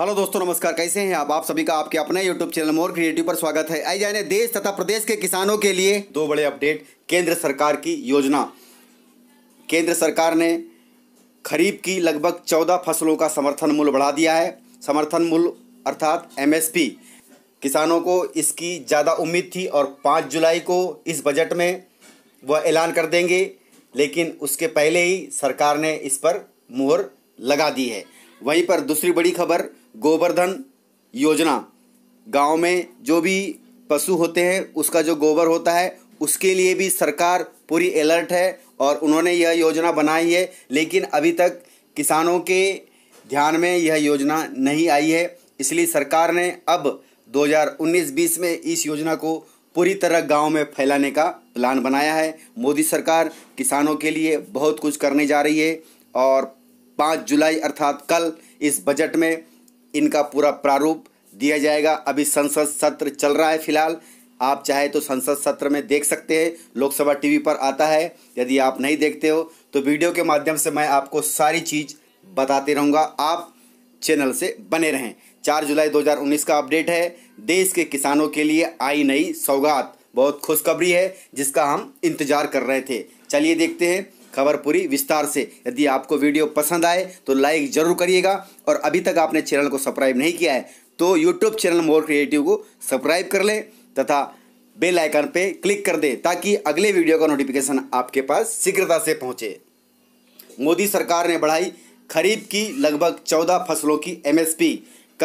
hello दोस्तों नमस्कार कैसे हैं आप आप सभी का आपके अपने यूट्यूब चैनल मोर क्रिएटिव पर स्वागत है आई जाने देश तथा प्रदेश के किसानों के लिए दो बड़े अपडेट केंद्र सरकार की योजना केंद्र सरकार ने खरीफ की लगभग चौदह फसलों का समर्थन मूल्य बढ़ा दिया है समर्थन मूल्य अर्थात एम किसानों को इसकी ज़्यादा उम्मीद थी और पाँच जुलाई को इस बजट में वह ऐलान कर देंगे लेकिन उसके पहले ही सरकार ने इस पर मुहर लगा दी है वहीं पर दूसरी बड़ी खबर गोवर्धन योजना गांव में जो भी पशु होते हैं उसका जो गोबर होता है उसके लिए भी सरकार पूरी अलर्ट है और उन्होंने यह योजना बनाई है लेकिन अभी तक किसानों के ध्यान में यह योजना नहीं आई है इसलिए सरकार ने अब 2019-20 में इस योजना को पूरी तरह गांव में फैलाने का प्लान बनाया है मोदी सरकार किसानों के लिए बहुत कुछ करने जा रही है और 5 जुलाई अर्थात कल इस बजट में इनका पूरा प्रारूप दिया जाएगा अभी संसद सत्र चल रहा है फिलहाल आप चाहे तो संसद सत्र में देख सकते हैं लोकसभा टीवी पर आता है यदि आप नहीं देखते हो तो वीडियो के माध्यम से मैं आपको सारी चीज़ बताते रहूँगा आप चैनल से बने रहें चार जुलाई 2019 का अपडेट है देश के किसानों के लिए आई नई सौगात बहुत खुशखबरी है जिसका हम इंतज़ार कर रहे थे चलिए देखते हैं खबर पूरी विस्तार से यदि आपको वीडियो पसंद आए तो लाइक ज़रूर करिएगा और अभी तक आपने चैनल को सब्सक्राइब नहीं किया है तो यूट्यूब चैनल मोर क्रिएटिव को सब्सक्राइब कर लें तथा बेल आइकन पे क्लिक कर दें ताकि अगले वीडियो का नोटिफिकेशन आपके पास शीघ्रता से पहुंचे मोदी सरकार ने बढ़ाई खरीफ की लगभग चौदह फसलों की एम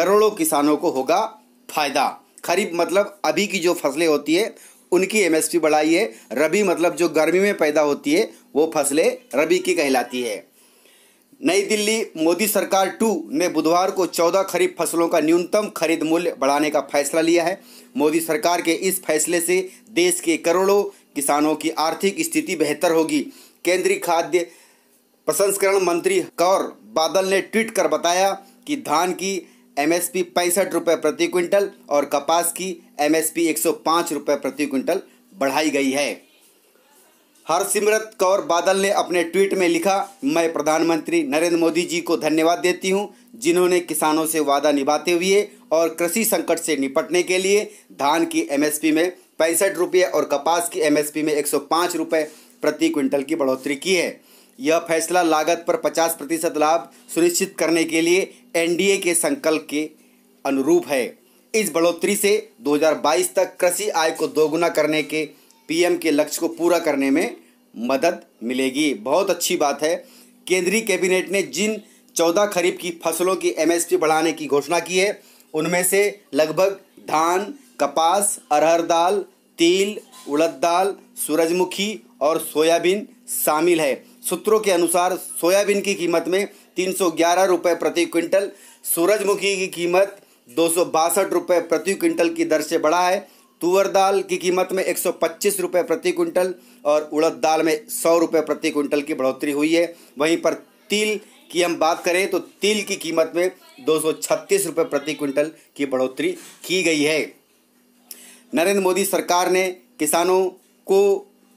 करोड़ों किसानों को होगा फायदा खरीफ मतलब अभी की जो फसलें होती है उनकी एमएसपी बढ़ाई है रबी मतलब जो गर्मी में पैदा होती है वो फसलें रबी की कहलाती है नई दिल्ली मोदी सरकार टू ने बुधवार को चौदह खरीफ फसलों का न्यूनतम खरीद मूल्य बढ़ाने का फैसला लिया है मोदी सरकार के इस फैसले से देश के करोड़ों किसानों की आर्थिक स्थिति बेहतर होगी केंद्रीय खाद्य प्रसंस्करण मंत्री कौर बादल ने ट्वीट कर बताया कि धान की एमएसपी पैंसठ रुपये प्रति क्विंटल और कपास की एमएसपी पाँच रुपये प्रति क्विंटल बढ़ाई गई है हरसिमरत कौर बादल ने अपने ट्वीट में लिखा मैं प्रधानमंत्री नरेंद्र मोदी जी को धन्यवाद देती हूं जिन्होंने किसानों से वादा निभाते हुए और कृषि संकट से निपटने के लिए धान की एमएसपी में पैंसठ रुपये और कपास की एमएसपी में पाँच रुपये प्रति क्विंटल की बढ़ोतरी की है यह फैसला लागत पर 50 प्रतिशत लाभ सुनिश्चित करने के लिए एनडीए के संकल्प के अनुरूप है इस बढ़ोतरी से 2022 तक कृषि आय को दोगुना करने के पीएम के लक्ष्य को पूरा करने में मदद मिलेगी बहुत अच्छी बात है केंद्रीय कैबिनेट ने जिन चौदह खरीफ की फसलों की एमएसपी बढ़ाने की घोषणा की है उनमें से लगभग धान कपास अरहर दाल तिल उड़द दाल सूरजमुखी और सोयाबीन शामिल है सूत्रों के अनुसार सोयाबीन की कीमत में तीन सौ ग्यारह रुपये प्रति क्विंटल सूरजमुखी की कीमत दो सौ बासठ रुपये प्रति क्विंटल की दर से बढ़ा है तुअर दाल की कीमत में एक सौ पच्चीस रुपये प्रति क्विंटल और उड़द दाल में सौ रुपये प्रति क्विंटल की बढ़ोतरी हुई है वहीं पर तिल की हम बात करें तो तिल की कीमत में दो सौ छत्तीस रुपये प्रति क्विंटल की बढ़ोतरी की गई है नरेंद्र मोदी सरकार ने किसानों को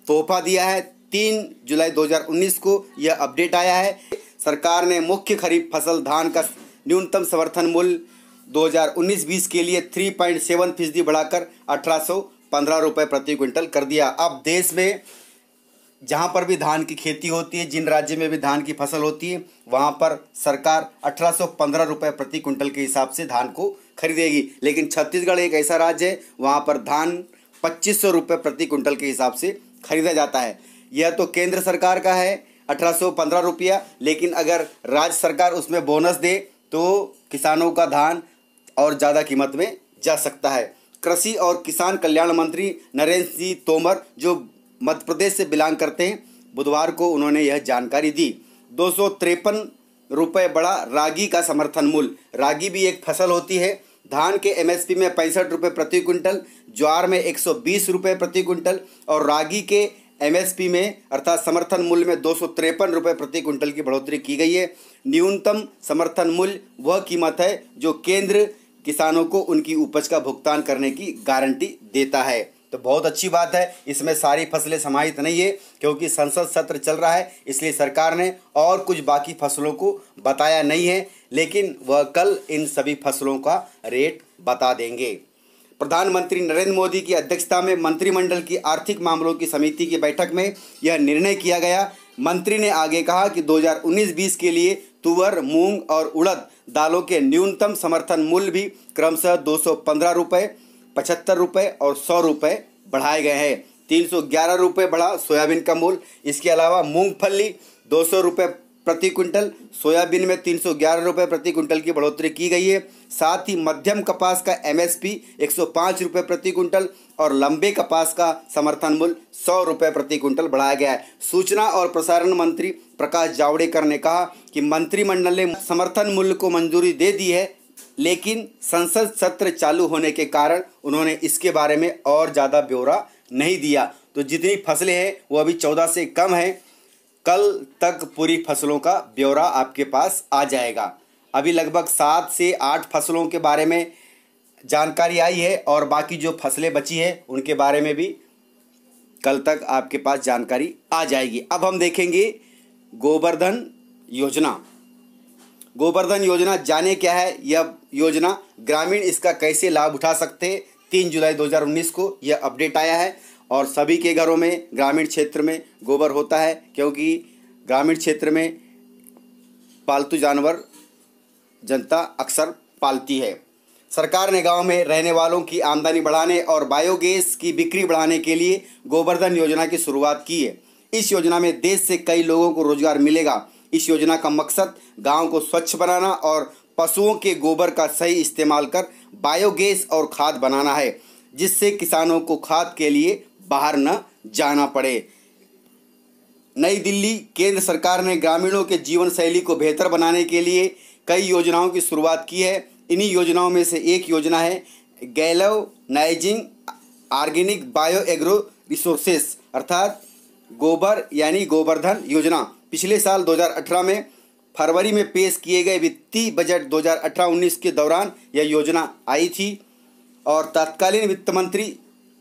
तोहफा दिया है तीन जुलाई 2019 को यह अपडेट आया है सरकार ने मुख्य खरीफ फसल धान का न्यूनतम समर्थन मूल्य 2019-20 के लिए 3.7 फीसदी बढ़ाकर अठारह रुपए प्रति क्विंटल कर दिया अब देश में जहाँ पर भी धान की खेती होती है जिन राज्य में भी धान की फसल होती है वहाँ पर सरकार अठारह रुपए प्रति क्विंटल के हिसाब से धान को खरीदेगी लेकिन छत्तीसगढ़ एक ऐसा राज्य है वहाँ पर धान पच्चीस रुपए प्रति क्विंटल के हिसाब से खरीदा जाता है यह तो केंद्र सरकार का है अठारह रुपया लेकिन अगर राज्य सरकार उसमें बोनस दे तो किसानों का धान और ज़्यादा कीमत में जा सकता है कृषि और किसान कल्याण मंत्री नरेंद्र सिंह तोमर जो मध्य प्रदेश से बिलोंग करते हैं बुधवार को उन्होंने यह जानकारी दी दो रुपए बड़ा रागी का समर्थन मूल्य रागी भी एक फसल होती है धान के एमएसपी में पैंसठ रुपये प्रति क्विंटल ज्वार में एक सौ बीस रुपये प्रति क्विंटल और रागी के एमएसपी में अर्थात समर्थन मूल्य में दो सौ प्रति क्विंटल की बढ़ोतरी की गई है न्यूनतम समर्थन मूल्य वह कीमत है जो केंद्र किसानों को उनकी उपज का भुगतान करने की गारंटी देता है तो बहुत अच्छी बात है इसमें सारी फसलें समाहित नहीं है क्योंकि संसद सत्र चल रहा है इसलिए सरकार ने और कुछ बाकी फसलों को बताया नहीं है लेकिन वह कल इन सभी फसलों का रेट बता देंगे प्रधानमंत्री नरेंद्र मोदी की अध्यक्षता में मंत्रिमंडल की आर्थिक मामलों की समिति की बैठक में यह निर्णय किया गया मंत्री ने आगे कहा कि 2019-20 के लिए तुअर मूंग और उड़द दालों के न्यूनतम समर्थन मूल्य भी क्रमशः दो सौ पंद्रह रुपये पचहत्तर रुपये और सौ रुपये बढ़ाए गए हैं तीन सौ ग्यारह रुपये बढ़ा सोयाबीन का मूल्य इसके अलावा मूंगफली दो सौ रुपये प्रति क्विंटल सोयाबीन में तीन सौ ग्यारह रुपये प्रति क्विंटल की बढ़ोतरी की गई है साथ ही मध्यम कपास का एमएसपी एक सौ पाँच रुपये प्रति क्विंटल और लंबे कपास का समर्थन मूल्य सौ रुपये प्रति क्विंटल बढ़ाया गया है सूचना और प्रसारण मंत्री प्रकाश जावड़ेकर ने कहा कि मंत्रिमंडल ने समर्थन मूल्य को मंजूरी दे दी है लेकिन संसद सत्र चालू होने के कारण उन्होंने इसके बारे में और ज़्यादा ब्यौरा नहीं दिया तो जितनी फसलें हैं वो अभी चौदह से कम हैं कल तक पूरी फसलों का ब्यौरा आपके पास आ जाएगा अभी लगभग सात से आठ फसलों के बारे में जानकारी आई है और बाकी जो फसलें बची हैं उनके बारे में भी कल तक आपके पास जानकारी आ जाएगी अब हम देखेंगे गोवर्धन योजना गोवर्धन योजना जाने क्या है यह योजना ग्रामीण इसका कैसे लाभ उठा सकते हैं तीन जुलाई 2019 को यह अपडेट आया है और सभी के घरों में ग्रामीण क्षेत्र में गोबर होता है क्योंकि ग्रामीण क्षेत्र में पालतू जानवर जनता अक्सर पालती है सरकार ने गांव में रहने वालों की आमदनी बढ़ाने और बायोगैस की बिक्री बढ़ाने के लिए गोवर्धन योजना की शुरुआत की है इस योजना में देश से कई लोगों को रोजगार मिलेगा इस योजना का मकसद गांव को स्वच्छ बनाना और पशुओं के गोबर का सही इस्तेमाल कर बायोगैस और खाद बनाना है जिससे किसानों को खाद के लिए बाहर न जाना पड़े नई दिल्ली केंद्र सरकार ने ग्रामीणों के जीवन शैली को बेहतर बनाने के लिए कई योजनाओं की शुरुआत की है इन्हीं योजनाओं में से एक योजना है galvanizing organic bio agro resources अर्थात गोबर यानी गोवर्धन योजना पिछले साल 2018 में फरवरी में पेश किए गए वित्तीय बजट 2018-19 के दौरान यह योजना आई थी और तत्कालीन वित्त मंत्री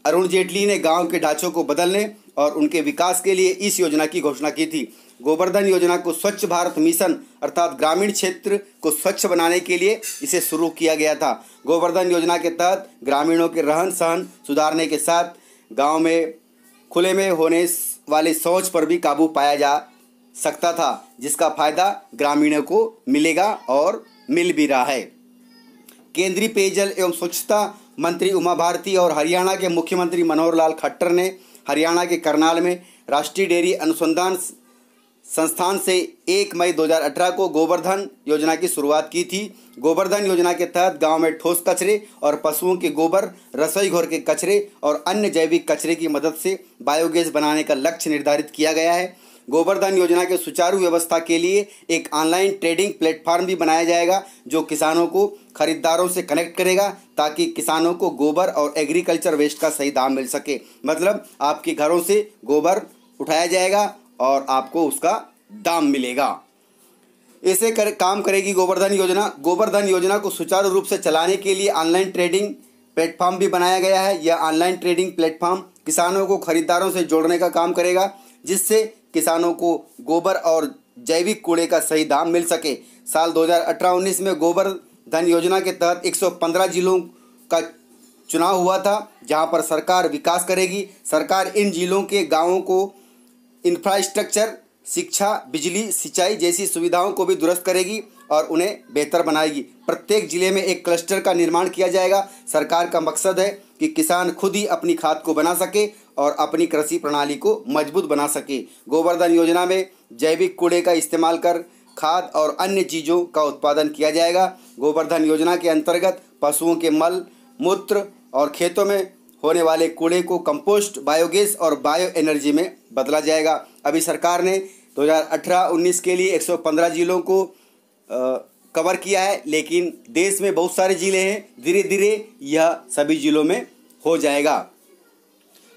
अरुण जेटली ने गांव के ढांचों को बदलने और उनके विकास के लिए इस योजना की घोषणा की थी गोवर्धन योजना को स्वच्छ भारत मिशन अर्थात ग्रामीण क्षेत्र को स्वच्छ बनाने के लिए इसे शुरू किया गया था गोवर्धन योजना के तहत ग्रामीणों के रहन सहन सुधारने के साथ गांव में खुले में होने वाले शौच पर भी काबू पाया जा सकता था जिसका फायदा ग्रामीणों को मिलेगा और मिल भी रहा है केंद्रीय पेयजल एवं स्वच्छता मंत्री उमा भारती और हरियाणा के मुख्यमंत्री मनोहर लाल खट्टर ने हरियाणा के करनाल में राष्ट्रीय डेयरी अनुसंधान संस्थान से 1 मई 2018 को गोवर्धन योजना की शुरुआत की थी गोवर्धन योजना के तहत गांव में ठोस कचरे और पशुओं के गोबर रसोई घर के कचरे और अन्य जैविक कचरे की मदद से बायोगैस बनाने का लक्ष्य निर्धारित किया गया है गोबरधन योजना के सुचारू व्यवस्था के लिए एक ऑनलाइन ट्रेडिंग प्लेटफॉर्म भी बनाया जाएगा जो किसानों को खरीदारों से कनेक्ट करेगा ताकि किसानों को गोबर और एग्रीकल्चर वेस्ट का सही दाम मिल सके मतलब आपके घरों से गोबर उठाया जाएगा और आपको उसका दाम मिलेगा ऐसे कर काम करेगी गोबरधन योजना गोबरधन योजना को सुचारू रूप से चलाने के लिए ऑनलाइन ट्रेडिंग प्लेटफॉर्म भी बनाया गया है यह ऑनलाइन ट्रेडिंग प्लेटफॉर्म किसानों को खरीदारों से जोड़ने का काम करेगा जिससे किसानों को गोबर और जैविक कूड़े का सही दाम मिल सके साल 2018-19 में गोबर धन योजना के तहत 115 जिलों का चुनाव हुआ था जहां पर सरकार विकास करेगी सरकार इन जिलों के गांवों को इंफ्रास्ट्रक्चर शिक्षा बिजली सिंचाई जैसी सुविधाओं को भी दुरुस्त करेगी और उन्हें बेहतर बनाएगी प्रत्येक जिले में एक क्लस्टर का निर्माण किया जाएगा सरकार का मकसद है कि किसान खुद ही अपनी खाद को बना सके और अपनी कृषि प्रणाली को मजबूत बना सके गोवर्धन योजना में जैविक कूड़े का इस्तेमाल कर खाद और अन्य चीज़ों का उत्पादन किया जाएगा गोवर्धन योजना के अंतर्गत पशुओं के मल मूत्र और खेतों में होने वाले कूड़े को कंपोस्ट बायोगैस और बायो एनर्जी में बदला जाएगा अभी सरकार ने 2018-19 के लिए 115 जिलों को आ, कवर किया है लेकिन देश में बहुत सारे ज़िले हैं धीरे धीरे यह सभी ज़िलों में हो जाएगा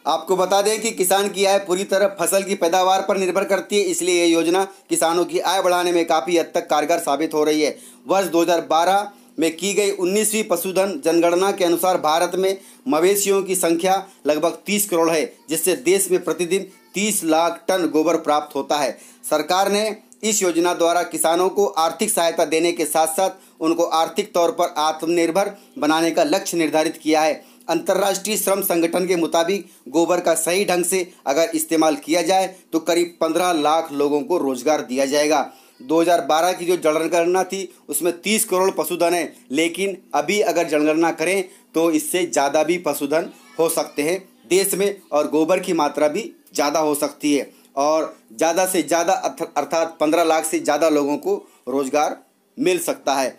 आपको बता दें कि किसान की आय पूरी तरह फसल की पैदावार पर निर्भर करती है इसलिए यह योजना किसानों की आय बढ़ाने में काफ़ी हद तक कारगर साबित हो रही है वर्ष 2012 में की गई 19वीं पशुधन जनगणना के अनुसार भारत में मवेशियों की संख्या लगभग 30 करोड़ है जिससे देश में प्रतिदिन 30 लाख टन गोबर प्राप्त होता है सरकार ने इस योजना द्वारा किसानों को आर्थिक सहायता देने के साथ साथ उनको आर्थिक तौर पर आत्मनिर्भर बनाने का लक्ष्य निर्धारित किया है अंतर्राष्ट्रीय श्रम संगठन के मुताबिक गोबर का सही ढंग से अगर इस्तेमाल किया जाए तो करीब 15 लाख लोगों को रोजगार दिया जाएगा 2012 की जो जनगणना थी उसमें 30 करोड़ पशुधन है लेकिन अभी अगर जनगणना करें तो इससे ज़्यादा भी पशुधन हो सकते हैं देश में और गोबर की मात्रा भी ज़्यादा हो सकती है और ज़्यादा से ज़्यादा अर्थात पंद्रह लाख से ज़्यादा लोगों को रोज़गार मिल सकता है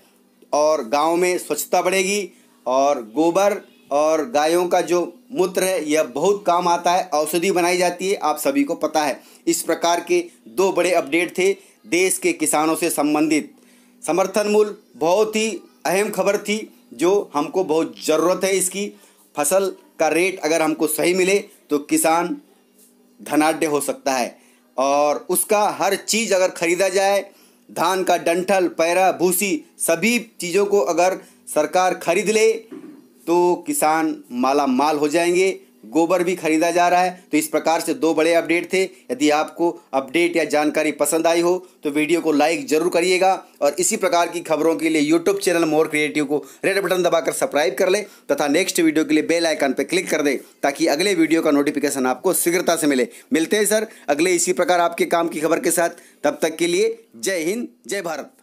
और गांव में स्वच्छता बढ़ेगी और गोबर और गायों का जो मूत्र है यह बहुत काम आता है औषधि बनाई जाती है आप सभी को पता है इस प्रकार के दो बड़े अपडेट थे देश के किसानों से संबंधित समर्थन मूल्य बहुत ही अहम खबर थी जो हमको बहुत ज़रूरत है इसकी फसल का रेट अगर हमको सही मिले तो किसान धनाढ़ हो सकता है और उसका हर चीज़ अगर ख़रीदा जाए धान का डंठल पैरा भूसी सभी चीज़ों को अगर सरकार खरीद ले तो किसान माला माल हो जाएंगे गोबर भी खरीदा जा रहा है तो इस प्रकार से दो बड़े अपडेट थे यदि आपको अपडेट या जानकारी पसंद आई हो तो वीडियो को लाइक जरूर करिएगा और इसी प्रकार की खबरों के लिए यूट्यूब चैनल मोर क्रिएटिव को रेड बटन दबाकर सब्सक्राइब कर लें तथा नेक्स्ट वीडियो के लिए बेल आइकन पर क्लिक कर दें ताकि अगले वीडियो का नोटिफिकेशन आपको शीघ्रता से मिले मिलते हैं सर अगले इसी प्रकार आपके काम की खबर के साथ तब तक के लिए जय हिंद जय भारत